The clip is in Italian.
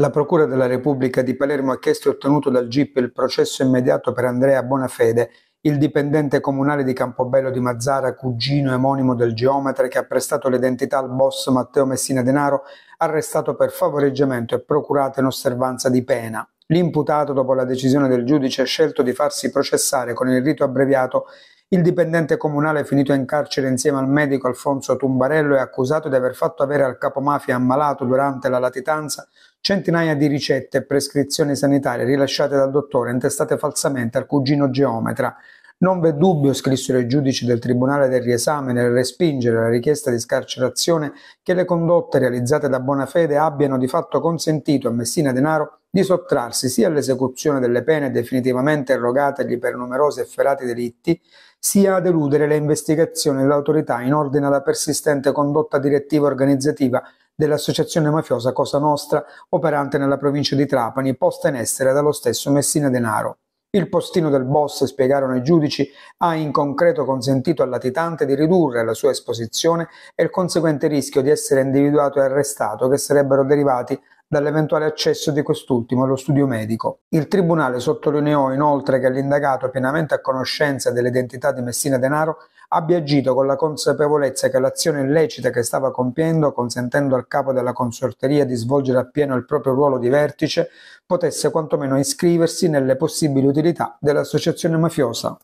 La Procura della Repubblica di Palermo ha chiesto e ottenuto dal GIP il processo immediato per Andrea Bonafede, il dipendente comunale di Campobello di Mazzara, cugino emonimo del geometra che ha prestato l'identità al boss Matteo Messina Denaro, arrestato per favoreggiamento e procurato in osservanza di pena. L'imputato, dopo la decisione del giudice, ha scelto di farsi processare con il rito abbreviato il dipendente comunale finito in carcere insieme al medico Alfonso Tumbarello è accusato di aver fatto avere al capomafia ammalato durante la latitanza centinaia di ricette e prescrizioni sanitarie rilasciate dal dottore intestate falsamente al cugino geometra non v'è dubbio, scrissero i giudici del Tribunale del riesame nel respingere la richiesta di scarcerazione, che le condotte realizzate da Bonafede abbiano di fatto consentito a Messina Denaro di sottrarsi sia all'esecuzione delle pene definitivamente erogategli per numerosi efferati delitti, sia ad eludere le investigazioni dell'autorità in ordine alla persistente condotta direttiva organizzativa dell'associazione mafiosa Cosa Nostra operante nella provincia di Trapani, posta in essere dallo stesso Messina Denaro. Il postino del boss, spiegarono i giudici, ha in concreto consentito al latitante di ridurre la sua esposizione e il conseguente rischio di essere individuato e arrestato che sarebbero derivati dall'eventuale accesso di quest'ultimo allo studio medico. Il tribunale sottolineò inoltre che l'indagato, pienamente a conoscenza dell'identità di Messina Denaro, abbia agito con la consapevolezza che l'azione illecita che stava compiendo, consentendo al capo della consorteria di svolgere appieno il proprio ruolo di vertice, potesse quantomeno iscriversi nelle possibili utilità dell'associazione mafiosa.